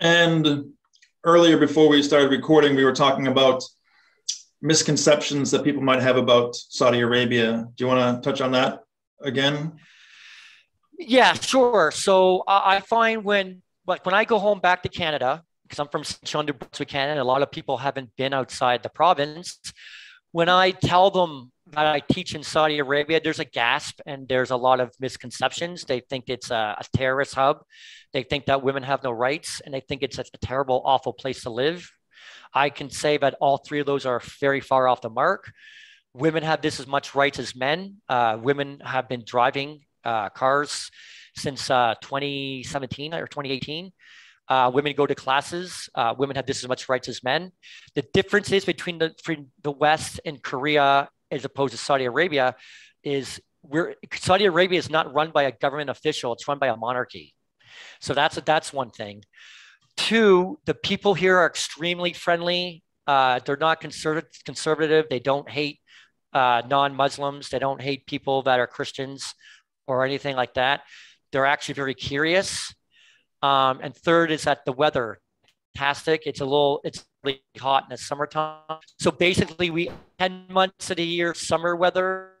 And earlier, before we started recording, we were talking about misconceptions that people might have about Saudi Arabia. Do you want to touch on that again? Yeah, sure. So I find when like when I go home back to Canada, because I'm from we Brunswick, Canada, a lot of people haven't been outside the province. When I tell them that I teach in Saudi Arabia, there's a gasp and there's a lot of misconceptions. They think it's a, a terrorist hub. They think that women have no rights and they think it's a, a terrible, awful place to live. I can say that all three of those are very far off the mark. Women have this as much rights as men. Uh, women have been driving uh, cars since uh, 2017 or 2018. Uh, women go to classes. Uh, women have just as much rights as men. The differences between the, the West and Korea as opposed to Saudi Arabia is we're Saudi Arabia is not run by a government official; it's run by a monarchy. So that's that's one thing. Two, the people here are extremely friendly. Uh, they're not conservative. Conservative. They don't hate uh, non-Muslims. They don't hate people that are Christians or anything like that. They're actually very curious. Um, and third is that the weather fantastic. It's a little, it's really hot in the summertime. So basically, we 10 months of the year, summer weather,